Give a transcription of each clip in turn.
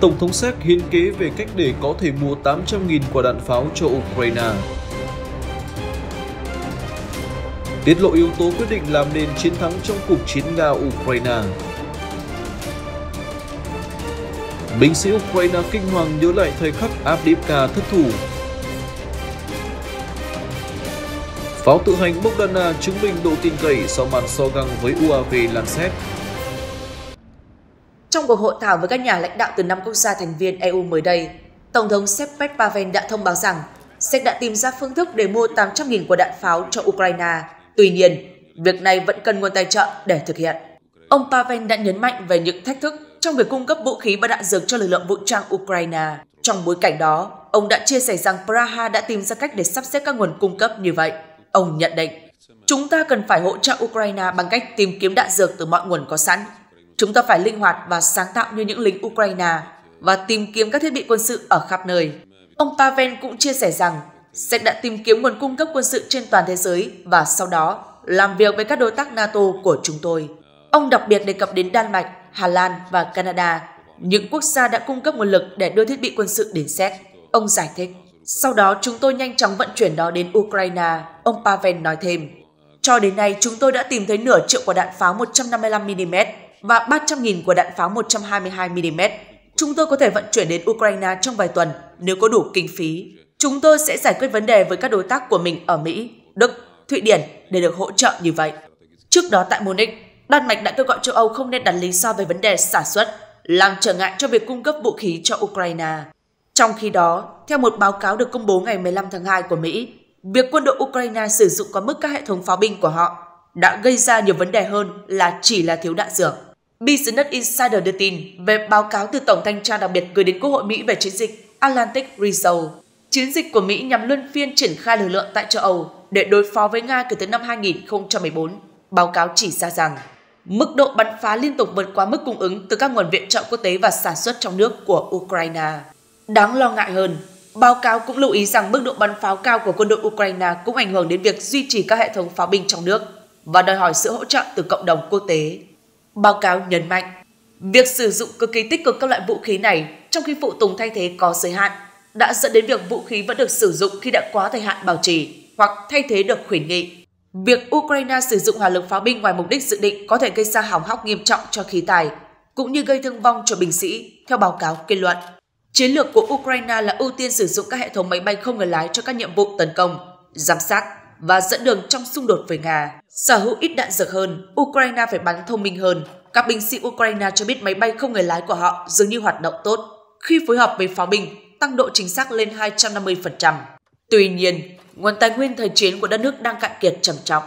Tổng thống Séc hiến kế về cách để có thể mua 800.000 quả đạn pháo cho Ukraine. Tiết lộ yếu tố quyết định làm nên chiến thắng trong cuộc chiến Nga-Ukraine. Binh sĩ Ukraine kinh hoàng nhớ lại thời khắc Avdiivka thất thủ. Pháo tự hành Bogdana chứng minh độ tin cậy sau màn so găng với UAV Lancet. Trong cuộc hội thảo với các nhà lãnh đạo từ năm quốc gia thành viên EU mới đây, Tổng thống Sepet Pavel đã thông báo rằng Séc đã tìm ra phương thức để mua 800.000 quả đạn pháo cho Ukraine. Tuy nhiên, việc này vẫn cần nguồn tài trợ để thực hiện. Ông Pavel đã nhấn mạnh về những thách thức trong việc cung cấp vũ khí và đạn dược cho lực lượng vũ trang Ukraine. Trong bối cảnh đó, ông đã chia sẻ rằng Praha đã tìm ra cách để sắp xếp các nguồn cung cấp như vậy. Ông nhận định, chúng ta cần phải hỗ trợ Ukraine bằng cách tìm kiếm đạn dược từ mọi nguồn có sẵn Chúng ta phải linh hoạt và sáng tạo như những lính Ukraine và tìm kiếm các thiết bị quân sự ở khắp nơi. Ông Pavel cũng chia sẻ rằng SEC đã tìm kiếm nguồn cung cấp quân sự trên toàn thế giới và sau đó làm việc với các đối tác NATO của chúng tôi. Ông đặc biệt đề cập đến Đan Mạch, Hà Lan và Canada, những quốc gia đã cung cấp nguồn lực để đưa thiết bị quân sự đến Séc. Ông giải thích, sau đó chúng tôi nhanh chóng vận chuyển đó đến Ukraine, ông Pavel nói thêm. Cho đến nay, chúng tôi đã tìm thấy nửa triệu quả đạn pháo 155mm và 300.000 của đạn pháo 122mm. Chúng tôi có thể vận chuyển đến Ukraine trong vài tuần nếu có đủ kinh phí. Chúng tôi sẽ giải quyết vấn đề với các đối tác của mình ở Mỹ, Đức, Thụy Điển để được hỗ trợ như vậy. Trước đó tại Munich, Đan Mạch đã kêu gọi châu Âu không nên đặt lý do về vấn đề sản xuất, làm trở ngại cho việc cung cấp vũ khí cho Ukraine. Trong khi đó, theo một báo cáo được công bố ngày 15 tháng 2 của Mỹ, việc quân đội Ukraine sử dụng quá mức các hệ thống pháo binh của họ đã gây ra nhiều vấn đề hơn là chỉ là thiếu đạn dược. Business Insider đưa tin về báo cáo từ Tổng thanh tra đặc biệt gửi đến Quốc hội Mỹ về chiến dịch Atlantic Resolve. Chiến dịch của Mỹ nhằm luân phiên triển khai lực lượng tại châu Âu để đối phó với Nga kể từ năm 2014. Báo cáo chỉ ra rằng, mức độ bắn phá liên tục vượt quá mức cung ứng từ các nguồn viện trợ quốc tế và sản xuất trong nước của Ukraine. Đáng lo ngại hơn, báo cáo cũng lưu ý rằng mức độ bắn pháo cao của quân đội Ukraine cũng ảnh hưởng đến việc duy trì các hệ thống pháo binh trong nước và đòi hỏi sự hỗ trợ từ cộng đồng quốc tế. Báo cáo nhấn mạnh, việc sử dụng cực kỳ tích cực các loại vũ khí này trong khi phụ tùng thay thế có giới hạn đã dẫn đến việc vũ khí vẫn được sử dụng khi đã quá thời hạn bảo trì hoặc thay thế được khuyến nghị. Việc Ukraine sử dụng hỏa lực pháo binh ngoài mục đích dự định có thể gây ra hỏng hóc nghiêm trọng cho khí tài, cũng như gây thương vong cho binh sĩ, theo báo cáo kết luận. Chiến lược của Ukraine là ưu tiên sử dụng các hệ thống máy bay không người lái cho các nhiệm vụ tấn công, giám sát và dẫn đường trong xung đột với Nga. Sở hữu ít đạn dược hơn, Ukraine phải bắn thông minh hơn. Các binh sĩ Ukraine cho biết máy bay không người lái của họ dường như hoạt động tốt khi phối hợp với pháo binh, tăng độ chính xác lên 250%. Tuy nhiên, nguồn tài nguyên thời chiến của đất nước đang cạn kiệt trầm trọng.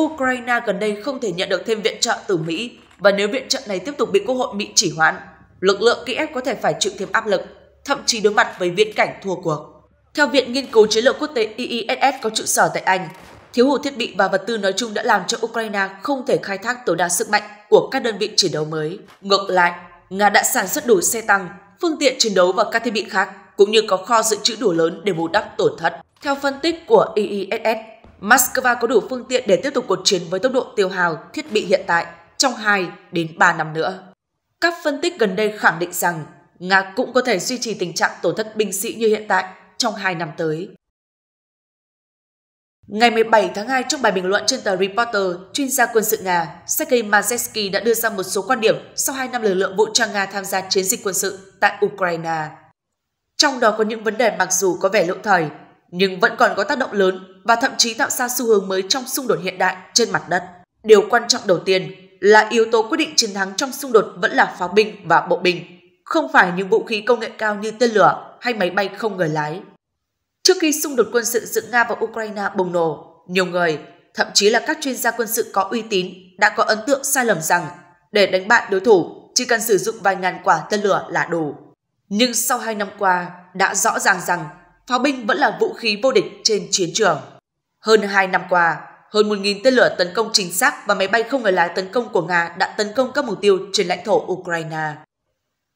Ukraine gần đây không thể nhận được thêm viện trợ từ Mỹ và nếu viện trợ này tiếp tục bị Quốc hội Mỹ chỉ hoãn, lực lượng Kiev có thể phải chịu thêm áp lực, thậm chí đối mặt với viễn cảnh thua cuộc. Theo Viện Nghiên cứu Chiến lược Quốc tế IISS có trụ sở tại Anh, thiếu hụt thiết bị và vật tư nói chung đã làm cho Ukraine không thể khai thác tối đa sức mạnh của các đơn vị chiến đấu mới. Ngược lại, Nga đã sản xuất đủ xe tăng, phương tiện chiến đấu và các thiết bị khác, cũng như có kho dự trữ đủ lớn để bù đắp tổn thất. Theo phân tích của IISS, Moscow có đủ phương tiện để tiếp tục cuộc chiến với tốc độ tiêu hào thiết bị hiện tại trong 2 đến 3 năm nữa. Các phân tích gần đây khẳng định rằng Nga cũng có thể duy trì tình trạng tổn thất binh sĩ như hiện tại trong 2 năm tới. Ngày 17 tháng 2, trong bài bình luận trên tờ Reporter, chuyên gia quân sự Nga Sergei Mazetsky đã đưa ra một số quan điểm sau 2 năm lực lượng vũ trang Nga tham gia chiến dịch quân sự tại Ukraine. Trong đó có những vấn đề mặc dù có vẻ lỗi thời, nhưng vẫn còn có tác động lớn và thậm chí tạo ra xu hướng mới trong xung đột hiện đại trên mặt đất. Điều quan trọng đầu tiên là yếu tố quyết định chiến thắng trong xung đột vẫn là pháo binh và bộ binh, không phải những vũ khí công nghệ cao như tên lửa hay máy bay không người lái. Trước khi xung đột quân sự giữa Nga và Ukraine bùng nổ, nhiều người, thậm chí là các chuyên gia quân sự có uy tín đã có ấn tượng sai lầm rằng để đánh bại đối thủ chỉ cần sử dụng vài ngàn quả tên lửa là đủ. Nhưng sau hai năm qua, đã rõ ràng rằng pháo binh vẫn là vũ khí vô địch trên chiến trường. Hơn hai năm qua, hơn 1.000 tên lửa tấn công chính xác và máy bay không người lái tấn công của Nga đã tấn công các mục tiêu trên lãnh thổ Ukraine.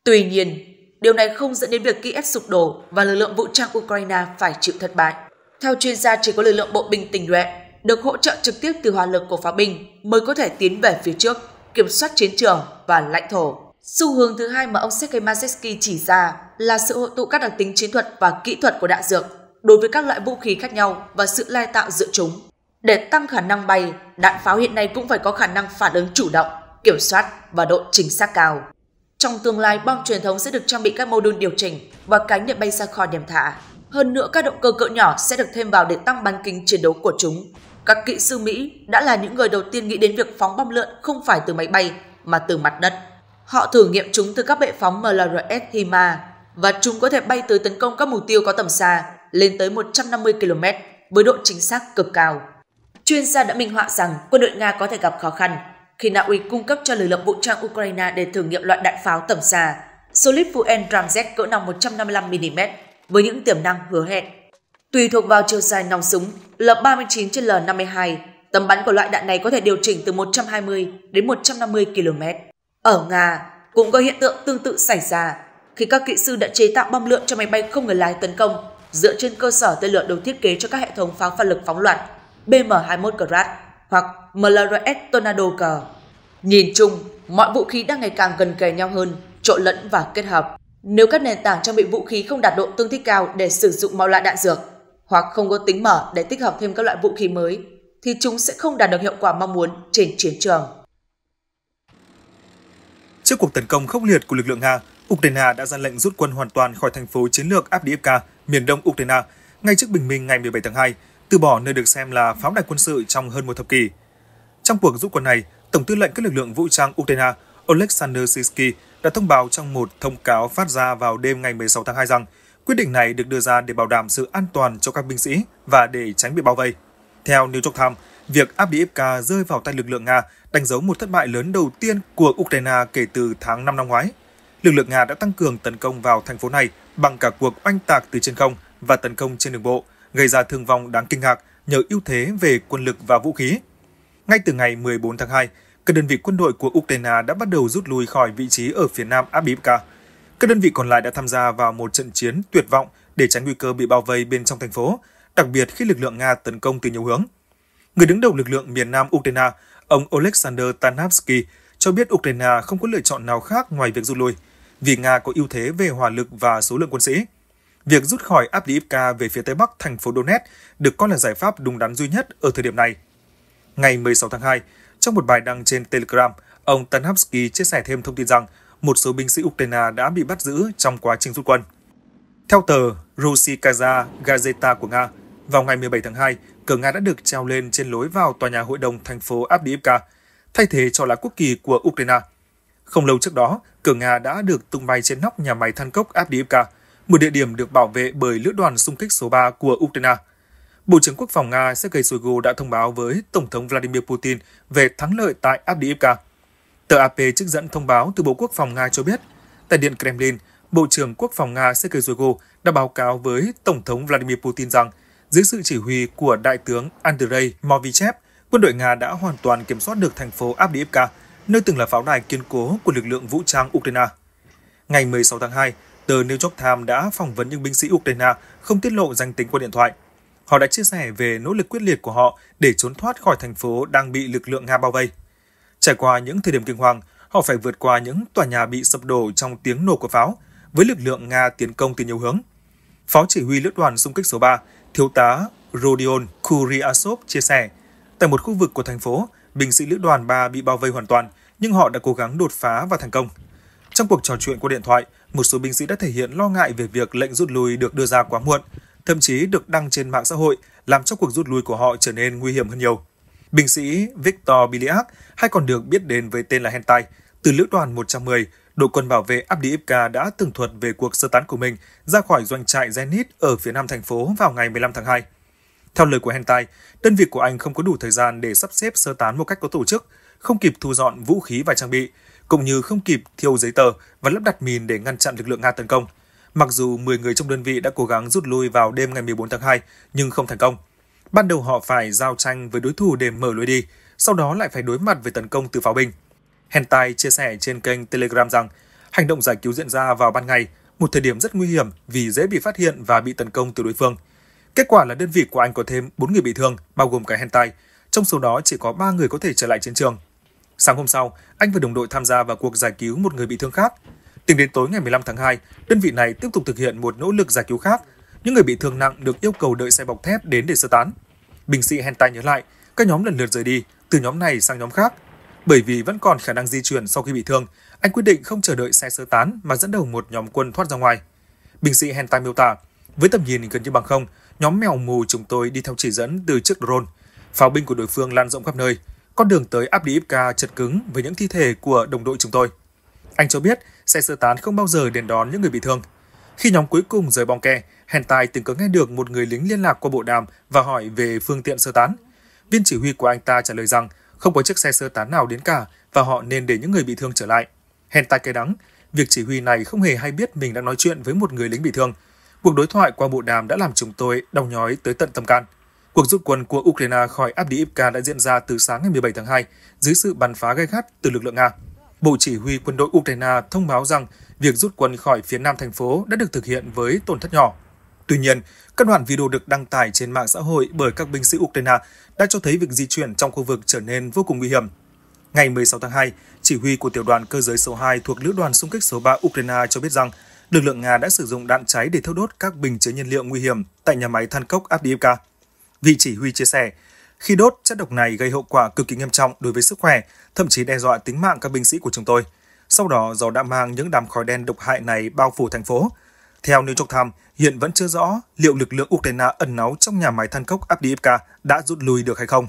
Tuy nhiên, Điều này không dẫn đến việc Kiev sụp đổ và lực lượng vũ trang Ukraine phải chịu thất bại. Theo chuyên gia, chỉ có lực lượng bộ binh tình nhuệ được hỗ trợ trực tiếp từ hỏa lực của pháo binh mới có thể tiến về phía trước, kiểm soát chiến trường và lãnh thổ. Xu hướng thứ hai mà ông Sergei Mazeski chỉ ra là sự hội tụ các đặc tính chiến thuật và kỹ thuật của đạn dược đối với các loại vũ khí khác nhau và sự lai tạo giữa chúng. Để tăng khả năng bay, đạn pháo hiện nay cũng phải có khả năng phản ứng chủ động, kiểm soát và độ chính xác cao. Trong tương lai, bom truyền thống sẽ được trang bị các mô đun điều chỉnh và cánh để bay ra khỏi điểm thả. Hơn nữa, các động cơ cỡ nhỏ sẽ được thêm vào để tăng bán kính chiến đấu của chúng. Các kỹ sư Mỹ đã là những người đầu tiên nghĩ đến việc phóng bom lượn không phải từ máy bay mà từ mặt đất. Họ thử nghiệm chúng từ các bệ phóng MLRS HIMA và chúng có thể bay tới tấn công các mục tiêu có tầm xa lên tới 150 km với độ chính xác cực cao. Chuyên gia đã minh họa rằng quân đội Nga có thể gặp khó khăn khi Na Uy cung cấp cho lực lượng vũ trang Ukraine để thử nghiệm loại đạn pháo tầm xa Solid Fuel Ramjet cỡ nòng 155mm với những tiềm năng hứa hẹn. Tùy thuộc vào chiều dài nòng súng L39 trên L52, tầm bắn của loại đạn này có thể điều chỉnh từ 120 đến 150 km. Ở Nga, cũng có hiện tượng tương tự xảy ra khi các kỹ sư đã chế tạo bom lượng cho máy bay không người lái tấn công dựa trên cơ sở tên lửa được thiết kế cho các hệ thống pháo phản lực phóng loạt BM-21 Grad hoặc MLRS Tornado G. Nhìn chung, mọi vũ khí đang ngày càng gần kề nhau hơn, trộn lẫn và kết hợp. Nếu các nền tảng trang bị vũ khí không đạt độ tương thích cao để sử dụng mọi loại đạn dược, hoặc không có tính mở để tích hợp thêm các loại vũ khí mới, thì chúng sẽ không đạt được hiệu quả mong muốn trên chiến trường. Trước cuộc tấn công khốc liệt của lực lượng Nga, Ukraine đã ra lệnh rút quân hoàn toàn khỏi thành phố chiến lược Abdiivka, miền đông Ukraine, ngay trước bình minh ngày 17 tháng 2, từ bỏ nơi được xem là pháo đài quân sự trong hơn một thập kỷ. Trong cuộc rút quân này, Tổng tư lệnh các lực lượng vũ trang Ukraine Oleksandr Sisky đã thông báo trong một thông cáo phát ra vào đêm ngày 16 tháng 2 rằng quyết định này được đưa ra để bảo đảm sự an toàn cho các binh sĩ và để tránh bị bao vây. Theo New York Times, việc Abdiivka rơi vào tay lực lượng Nga đánh dấu một thất bại lớn đầu tiên của Ukraine kể từ tháng 5 năm ngoái. Lực lượng Nga đã tăng cường tấn công vào thành phố này bằng cả cuộc oanh tạc từ trên không và tấn công trên đường bộ, gây ra thương vong đáng kinh ngạc nhờ ưu thế về quân lực và vũ khí. Ngay từ ngày 14 tháng 2, các đơn vị quân đội của Ukraine đã bắt đầu rút lui khỏi vị trí ở phía nam Abdiivka. Các đơn vị còn lại đã tham gia vào một trận chiến tuyệt vọng để tránh nguy cơ bị bao vây bên trong thành phố, đặc biệt khi lực lượng Nga tấn công từ nhiều hướng. Người đứng đầu lực lượng miền nam Ukraine, ông Oleksandr Tanavsky, cho biết Ukraine không có lựa chọn nào khác ngoài việc rút lui, vì Nga có ưu thế về hỏa lực và số lượng quân sĩ. Việc rút khỏi Abdiivka về phía tây bắc thành phố Donetsk được coi là giải pháp đúng đắn duy nhất ở thời điểm này. Ngày 16 tháng 2, trong một bài đăng trên Telegram, ông Tanhavsky chia sẻ thêm thông tin rằng một số binh sĩ Ukraine đã bị bắt giữ trong quá trình rút quân. Theo tờ Rusikaza Gazeta của Nga, vào ngày 17 tháng 2, cờ Nga đã được treo lên trên lối vào tòa nhà hội đồng thành phố Abdiivka, thay thế cho lá quốc kỳ của Ukraine. Không lâu trước đó, cờ Nga đã được tung bay trên nóc nhà máy than cốc Abdiivka – một địa điểm được bảo vệ bởi lữ đoàn xung kích số 3 của Ukraine. Bộ trưởng Quốc phòng Nga Sergei Shoigu đã thông báo với Tổng thống Vladimir Putin về thắng lợi tại Abdiivka. Tờ AP trích dẫn thông báo từ Bộ Quốc phòng Nga cho biết, tại Điện Kremlin, Bộ trưởng Quốc phòng Nga Sergei Shoigu đã báo cáo với Tổng thống Vladimir Putin rằng dưới sự chỉ huy của Đại tướng Andrei Movichev, quân đội Nga đã hoàn toàn kiểm soát được thành phố Abdiivka, nơi từng là pháo đài kiên cố của lực lượng vũ trang Ukraine. Ngày 16 tháng 2, Tờ New York Times đã phỏng vấn những binh sĩ Ukraine không tiết lộ danh tính qua điện thoại. Họ đã chia sẻ về nỗ lực quyết liệt của họ để trốn thoát khỏi thành phố đang bị lực lượng Nga bao vây. Trải qua những thời điểm kinh hoàng, họ phải vượt qua những tòa nhà bị sập đổ trong tiếng nổ của pháo, với lực lượng Nga tiến công từ nhiều hướng. Phó chỉ huy lữ đoàn xung kích số 3, Thiếu tá Rodion Kuryasov chia sẻ, tại một khu vực của thành phố, binh sĩ lữ đoàn 3 bị bao vây hoàn toàn, nhưng họ đã cố gắng đột phá và thành công. Trong cuộc trò chuyện qua điện thoại, một số binh sĩ đã thể hiện lo ngại về việc lệnh rút lui được đưa ra quá muộn, thậm chí được đăng trên mạng xã hội, làm cho cuộc rút lui của họ trở nên nguy hiểm hơn nhiều. Binh sĩ Victor Biliak, hay còn được biết đến với tên là Hentai, từ lữ đoàn 110, đội quân bảo vệ Abdiivka đã tường thuật về cuộc sơ tán của mình ra khỏi doanh trại Zenit ở phía nam thành phố vào ngày 15 tháng 2. Theo lời của Hentai, đơn vị của anh không có đủ thời gian để sắp xếp sơ tán một cách có tổ chức, không kịp thu dọn vũ khí và trang bị, cũng như không kịp thiêu giấy tờ và lắp đặt mìn để ngăn chặn lực lượng Nga tấn công. Mặc dù 10 người trong đơn vị đã cố gắng rút lui vào đêm ngày 14 tháng 2 nhưng không thành công. Ban đầu họ phải giao tranh với đối thủ để mở lối đi, sau đó lại phải đối mặt với tấn công từ pháo binh. Hentai chia sẻ trên kênh Telegram rằng hành động giải cứu diễn ra vào ban ngày, một thời điểm rất nguy hiểm vì dễ bị phát hiện và bị tấn công từ đối phương. Kết quả là đơn vị của anh có thêm 4 người bị thương, bao gồm cả Hentai, trong số đó chỉ có 3 người có thể trở lại chiến trường Sáng hôm sau, anh và đồng đội tham gia vào cuộc giải cứu một người bị thương khác. Tính đến tối ngày 15 tháng 2, đơn vị này tiếp tục thực hiện một nỗ lực giải cứu khác. Những người bị thương nặng được yêu cầu đợi xe bọc thép đến để sơ tán. Bình sĩ hentai nhớ lại, các nhóm lần lượt rời đi, từ nhóm này sang nhóm khác. Bởi vì vẫn còn khả năng di chuyển sau khi bị thương, anh quyết định không chờ đợi xe sơ tán mà dẫn đầu một nhóm quân thoát ra ngoài. Bình sĩ hentai miêu tả, với tầm nhìn gần như bằng không, nhóm mèo mù chúng tôi đi theo chỉ dẫn từ chiếc drone. Pháo binh của đối phương lan rộng khắp nơi, con đường tới Abdiivka chật cứng với những thi thể của đồng đội chúng tôi. Anh cho biết xe sơ tán không bao giờ đến đón những người bị thương. Khi nhóm cuối cùng rời bong ke, hèn tài từng có nghe được một người lính liên lạc qua bộ đàm và hỏi về phương tiện sơ tán. Viên chỉ huy của anh ta trả lời rằng không có chiếc xe sơ tán nào đến cả và họ nên để những người bị thương trở lại. Hèn tai cay đắng, việc chỉ huy này không hề hay biết mình đang nói chuyện với một người lính bị thương. Cuộc đối thoại qua bộ đàm đã làm chúng tôi đau nhói tới tận tâm can. Cuộc rút quân của Ukraine khỏi Abdiivka đã diễn ra từ sáng ngày 17 tháng 2 dưới sự bắn phá gay gắt từ lực lượng Nga. Bộ Chỉ huy quân đội Ukraine thông báo rằng việc rút quân khỏi phía nam thành phố đã được thực hiện với tổn thất nhỏ. Tuy nhiên, các đoạn video được đăng tải trên mạng xã hội bởi các binh sĩ Ukraine đã cho thấy việc di chuyển trong khu vực trở nên vô cùng nguy hiểm. Ngày 16 tháng 2, chỉ huy của tiểu đoàn cơ giới số 2 thuộc lữ đoàn xung kích số 3 Ukraine cho biết rằng lực lượng Nga đã sử dụng đạn cháy để thiêu đốt các bình chứa nhiên liệu nguy hiểm tại nhà máy than cốc Avdiivka. Vị chỉ huy chia sẻ, khi đốt, chất độc này gây hậu quả cực kỳ nghiêm trọng đối với sức khỏe, thậm chí đe dọa tính mạng các binh sĩ của chúng tôi. Sau đó, gió đã mang những đám khói đen độc hại này bao phủ thành phố. Theo New York Times, hiện vẫn chưa rõ liệu lực lượng Ukraine ẩn náu trong nhà máy than cốc Abdiivka đã rút lui được hay không.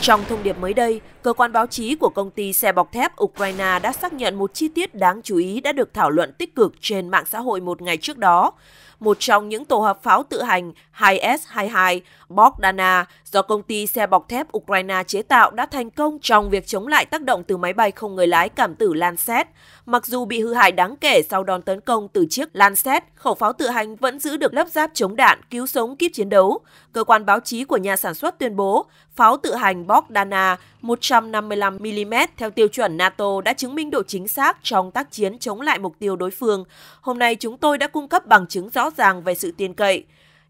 Trong thông điệp mới đây, Cơ quan báo chí của công ty xe bọc thép Ukraine đã xác nhận một chi tiết đáng chú ý đã được thảo luận tích cực trên mạng xã hội một ngày trước đó. Một trong những tổ hợp pháo tự hành 2S-22 Bogdana do công ty xe bọc thép Ukraine chế tạo đã thành công trong việc chống lại tác động từ máy bay không người lái cảm tử Lancet. Mặc dù bị hư hại đáng kể sau đòn tấn công từ chiếc Lancet, khẩu pháo tự hành vẫn giữ được lớp giáp chống đạn, cứu sống kíp chiến đấu. Cơ quan báo chí của nhà sản xuất tuyên bố, pháo tự hành Bogdana, một trong 155mm theo tiêu chuẩn NATO đã chứng minh độ chính xác trong tác chiến chống lại mục tiêu đối phương. Hôm nay chúng tôi đã cung cấp bằng chứng rõ ràng về sự tin cậy.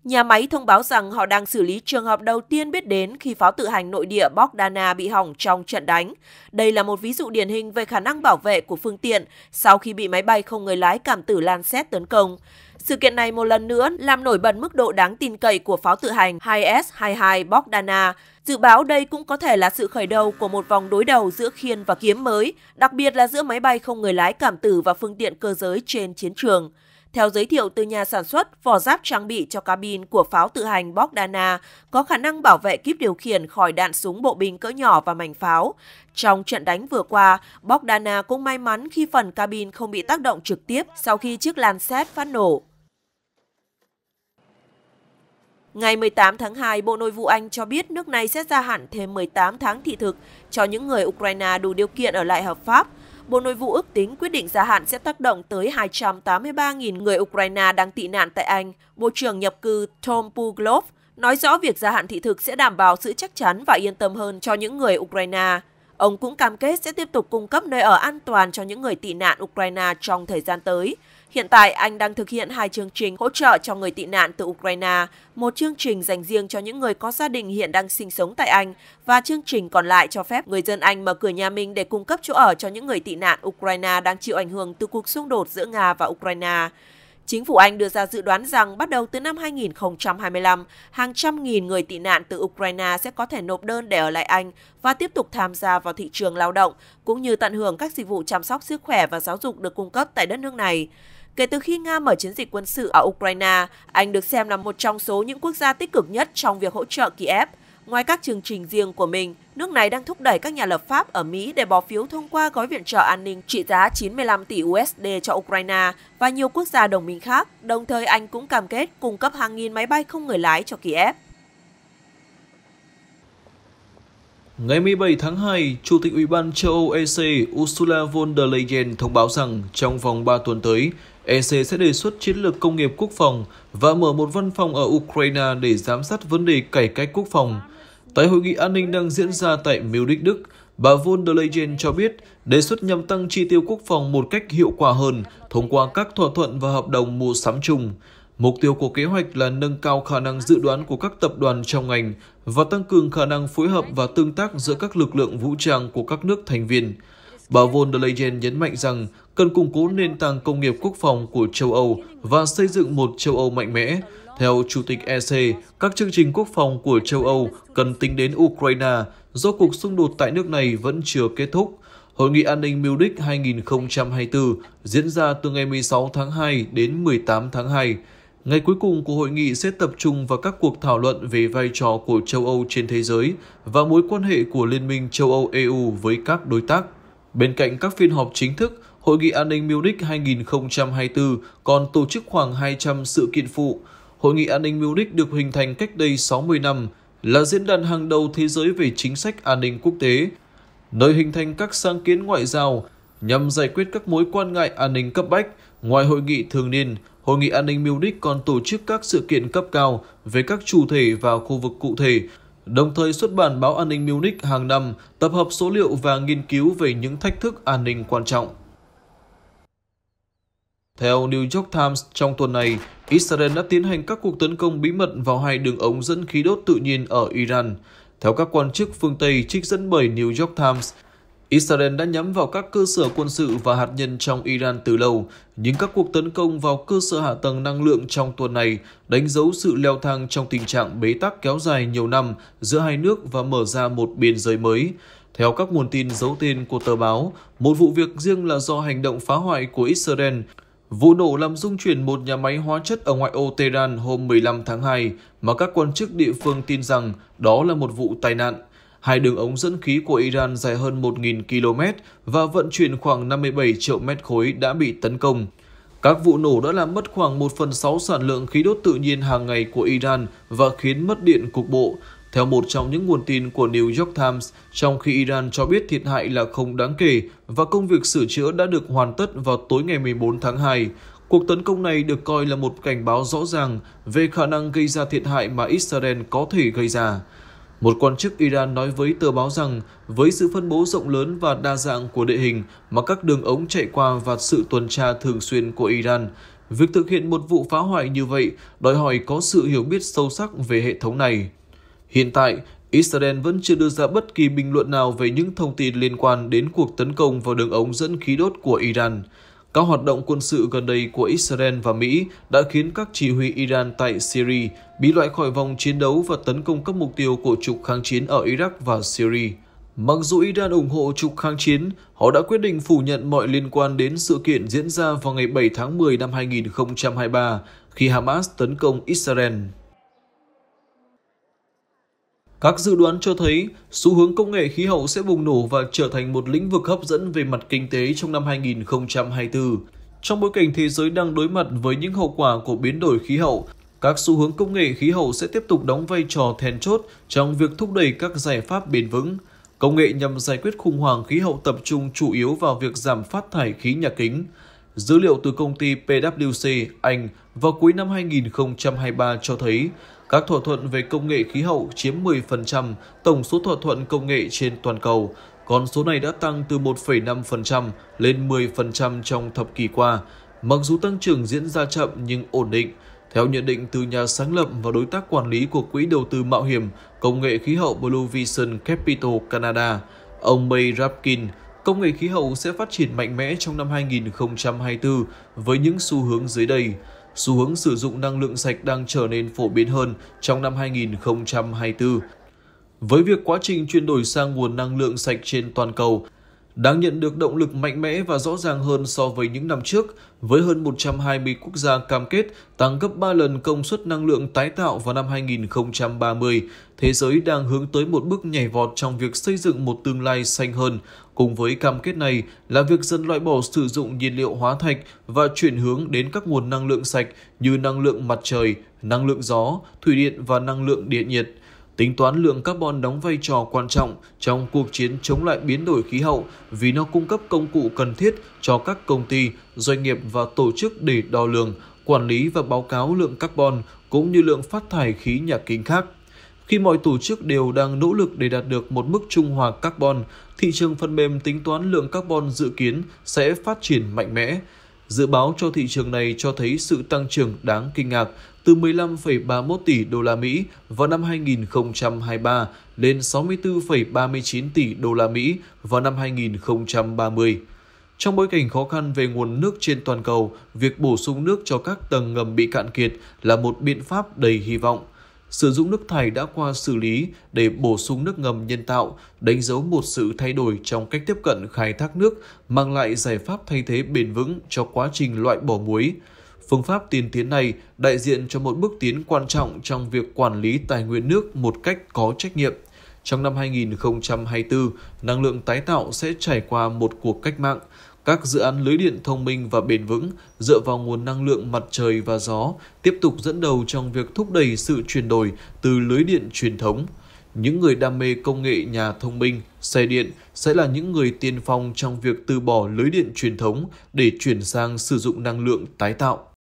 Nhà máy thông báo rằng họ đang xử lý trường hợp đầu tiên biết đến khi pháo tự hành nội địa Bogdana bị hỏng trong trận đánh. Đây là một ví dụ điển hình về khả năng bảo vệ của phương tiện sau khi bị máy bay không người lái cảm tử lan Lancet tấn công. Sự kiện này một lần nữa làm nổi bật mức độ đáng tin cậy của pháo tự hành 2S-22 Bogdana. Dự báo đây cũng có thể là sự khởi đầu của một vòng đối đầu giữa khiên và kiếm mới, đặc biệt là giữa máy bay không người lái cảm tử và phương tiện cơ giới trên chiến trường. Theo giới thiệu từ nhà sản xuất, vỏ giáp trang bị cho cabin của pháo tự hành Bogdana có khả năng bảo vệ kíp điều khiển khỏi đạn súng bộ binh cỡ nhỏ và mảnh pháo. Trong trận đánh vừa qua, Bogdana cũng may mắn khi phần cabin không bị tác động trực tiếp sau khi chiếc lan xét phát nổ. Ngày 18 tháng 2, Bộ Nội vụ Anh cho biết nước này sẽ gia hạn thêm 18 tháng thị thực cho những người Ukraine đủ điều kiện ở lại hợp pháp – Bộ Nội vụ ước tính quyết định gia hạn sẽ tác động tới 283.000 người Ukraine đang tị nạn tại Anh. Bộ trưởng nhập cư Tom Puglov nói rõ việc gia hạn thị thực sẽ đảm bảo sự chắc chắn và yên tâm hơn cho những người Ukraine. Ông cũng cam kết sẽ tiếp tục cung cấp nơi ở an toàn cho những người tị nạn Ukraine trong thời gian tới, Hiện tại, anh đang thực hiện hai chương trình hỗ trợ cho người tị nạn từ Ukraine, một chương trình dành riêng cho những người có gia đình hiện đang sinh sống tại Anh và chương trình còn lại cho phép người dân Anh mở cửa nhà mình để cung cấp chỗ ở cho những người tị nạn Ukraine đang chịu ảnh hưởng từ cuộc xung đột giữa Nga và Ukraine. Chính phủ Anh đưa ra dự đoán rằng bắt đầu từ năm 2025, hàng trăm nghìn người tị nạn từ Ukraine sẽ có thể nộp đơn để ở lại Anh và tiếp tục tham gia vào thị trường lao động, cũng như tận hưởng các dịch vụ chăm sóc sức khỏe và giáo dục được cung cấp tại đất nước này. Kể từ khi Nga mở chiến dịch quân sự ở Ukraine, Anh được xem là một trong số những quốc gia tích cực nhất trong việc hỗ trợ Kiev. Ngoài các chương trình riêng của mình, nước này đang thúc đẩy các nhà lập pháp ở Mỹ để bỏ phiếu thông qua gói viện trợ an ninh trị giá 95 tỷ USD cho Ukraine và nhiều quốc gia đồng minh khác. Đồng thời, Anh cũng cam kết cung cấp hàng nghìn máy bay không người lái cho Kiev. Ngày 17 tháng 2, Chủ tịch Ủy ban châu Âu EC Ursula von der Leyen thông báo rằng trong vòng 3 tuần tới, EC sẽ đề xuất chiến lược công nghiệp quốc phòng và mở một văn phòng ở Ukraine để giám sát vấn đề cải cách quốc phòng. Tại hội nghị an ninh đang diễn ra tại Munich, Đức, bà von der Leyen cho biết đề xuất nhằm tăng chi tiêu quốc phòng một cách hiệu quả hơn thông qua các thỏa thuận và hợp đồng mua sắm chung. Mục tiêu của kế hoạch là nâng cao khả năng dự đoán của các tập đoàn trong ngành và tăng cường khả năng phối hợp và tương tác giữa các lực lượng vũ trang của các nước thành viên. Bà von der Leyen nhấn mạnh rằng cần củng cố nền tảng công nghiệp quốc phòng của châu Âu và xây dựng một châu Âu mạnh mẽ. Theo Chủ tịch EC, các chương trình quốc phòng của châu Âu cần tính đến Ukraine do cuộc xung đột tại nước này vẫn chưa kết thúc. Hội nghị an ninh Munich 2024 diễn ra từ ngày 16 tháng 2 đến 18 tháng 2. Ngày cuối cùng của hội nghị sẽ tập trung vào các cuộc thảo luận về vai trò của châu Âu trên thế giới và mối quan hệ của Liên minh châu Âu EU với các đối tác. Bên cạnh các phiên họp chính thức, Hội nghị An ninh Munich 2024 còn tổ chức khoảng 200 sự kiện phụ. Hội nghị An ninh Munich được hình thành cách đây 60 năm, là diễn đàn hàng đầu thế giới về chính sách an ninh quốc tế, nơi hình thành các sáng kiến ngoại giao nhằm giải quyết các mối quan ngại an ninh cấp bách. Ngoài hội nghị thường niên, Hội nghị an ninh Munich còn tổ chức các sự kiện cấp cao về các chủ thể và khu vực cụ thể, đồng thời xuất bản báo an ninh Munich hàng năm, tập hợp số liệu và nghiên cứu về những thách thức an ninh quan trọng. Theo New York Times, trong tuần này, Israel đã tiến hành các cuộc tấn công bí mật vào hai đường ống dẫn khí đốt tự nhiên ở Iran. Theo các quan chức phương Tây trích dẫn bởi New York Times, Israel đã nhắm vào các cơ sở quân sự và hạt nhân trong Iran từ lâu, nhưng các cuộc tấn công vào cơ sở hạ tầng năng lượng trong tuần này đánh dấu sự leo thang trong tình trạng bế tắc kéo dài nhiều năm giữa hai nước và mở ra một biên giới mới. Theo các nguồn tin giấu tên của tờ báo, một vụ việc riêng là do hành động phá hoại của Israel. Vụ nổ làm rung chuyển một nhà máy hóa chất ở ngoại ô Tehran hôm 15 tháng 2 mà các quan chức địa phương tin rằng đó là một vụ tai nạn. Hai đường ống dẫn khí của Iran dài hơn 1.000 km và vận chuyển khoảng 57 triệu mét khối đã bị tấn công. Các vụ nổ đã làm mất khoảng 1 phần 6 sản lượng khí đốt tự nhiên hàng ngày của Iran và khiến mất điện cục bộ, theo một trong những nguồn tin của New York Times, trong khi Iran cho biết thiệt hại là không đáng kể và công việc sửa chữa đã được hoàn tất vào tối ngày 14 tháng 2, cuộc tấn công này được coi là một cảnh báo rõ ràng về khả năng gây ra thiệt hại mà Israel có thể gây ra. Một quan chức Iran nói với tờ báo rằng với sự phân bố rộng lớn và đa dạng của địa hình mà các đường ống chạy qua và sự tuần tra thường xuyên của Iran, việc thực hiện một vụ phá hoại như vậy đòi hỏi có sự hiểu biết sâu sắc về hệ thống này. Hiện tại, Israel vẫn chưa đưa ra bất kỳ bình luận nào về những thông tin liên quan đến cuộc tấn công vào đường ống dẫn khí đốt của Iran. Các hoạt động quân sự gần đây của Israel và Mỹ đã khiến các chỉ huy Iran tại Syria bị loại khỏi vòng chiến đấu và tấn công các mục tiêu của trục kháng chiến ở Iraq và Syria. Mặc dù Iran ủng hộ trục kháng chiến, họ đã quyết định phủ nhận mọi liên quan đến sự kiện diễn ra vào ngày 7 tháng 10 năm 2023 khi Hamas tấn công Israel. Các dự đoán cho thấy xu hướng công nghệ khí hậu sẽ bùng nổ và trở thành một lĩnh vực hấp dẫn về mặt kinh tế trong năm 2024. Trong bối cảnh thế giới đang đối mặt với những hậu quả của biến đổi khí hậu, các xu hướng công nghệ khí hậu sẽ tiếp tục đóng vai trò then chốt trong việc thúc đẩy các giải pháp bền vững. Công nghệ nhằm giải quyết khủng hoảng khí hậu tập trung chủ yếu vào việc giảm phát thải khí nhà kính. Dữ liệu từ công ty PwC Anh vào cuối năm 2023 cho thấy các thỏa thuận về công nghệ khí hậu chiếm 10% tổng số thỏa thuận công nghệ trên toàn cầu. Con số này đã tăng từ 1,5% lên 10% trong thập kỷ qua. Mặc dù tăng trưởng diễn ra chậm nhưng ổn định, theo nhận định từ nhà sáng lập và đối tác quản lý của Quỹ đầu tư mạo hiểm công nghệ khí hậu Blue Vision Capital Canada, ông May Rapkin, công nghệ khí hậu sẽ phát triển mạnh mẽ trong năm 2024 với những xu hướng dưới đây xu hướng sử dụng năng lượng sạch đang trở nên phổ biến hơn trong năm 2024. Với việc quá trình chuyển đổi sang nguồn năng lượng sạch trên toàn cầu đang nhận được động lực mạnh mẽ và rõ ràng hơn so với những năm trước, với hơn 120 quốc gia cam kết tăng gấp 3 lần công suất năng lượng tái tạo vào năm 2030, thế giới đang hướng tới một bước nhảy vọt trong việc xây dựng một tương lai xanh hơn, Cùng với cam kết này là việc dần loại bỏ sử dụng nhiên liệu hóa thạch và chuyển hướng đến các nguồn năng lượng sạch như năng lượng mặt trời, năng lượng gió, thủy điện và năng lượng điện nhiệt. Tính toán lượng carbon đóng vai trò quan trọng trong cuộc chiến chống lại biến đổi khí hậu vì nó cung cấp công cụ cần thiết cho các công ty, doanh nghiệp và tổ chức để đo lường, quản lý và báo cáo lượng carbon cũng như lượng phát thải khí nhà kính khác. Khi mọi tổ chức đều đang nỗ lực để đạt được một mức trung hòa carbon, thị trường phần mềm tính toán lượng carbon dự kiến sẽ phát triển mạnh mẽ. Dự báo cho thị trường này cho thấy sự tăng trưởng đáng kinh ngạc từ 15,31 tỷ đô la Mỹ vào năm 2023 lên 64,39 tỷ đô la Mỹ vào năm 2030. Trong bối cảnh khó khăn về nguồn nước trên toàn cầu, việc bổ sung nước cho các tầng ngầm bị cạn kiệt là một biện pháp đầy hy vọng sử dụng nước thải đã qua xử lý để bổ sung nước ngầm nhân tạo, đánh dấu một sự thay đổi trong cách tiếp cận khai thác nước, mang lại giải pháp thay thế bền vững cho quá trình loại bỏ muối. Phương pháp tiên tiến này đại diện cho một bước tiến quan trọng trong việc quản lý tài nguyên nước một cách có trách nhiệm. Trong năm 2024, năng lượng tái tạo sẽ trải qua một cuộc cách mạng, các dự án lưới điện thông minh và bền vững dựa vào nguồn năng lượng mặt trời và gió tiếp tục dẫn đầu trong việc thúc đẩy sự chuyển đổi từ lưới điện truyền thống. Những người đam mê công nghệ nhà thông minh, xe điện sẽ là những người tiên phong trong việc từ bỏ lưới điện truyền thống để chuyển sang sử dụng năng lượng tái tạo.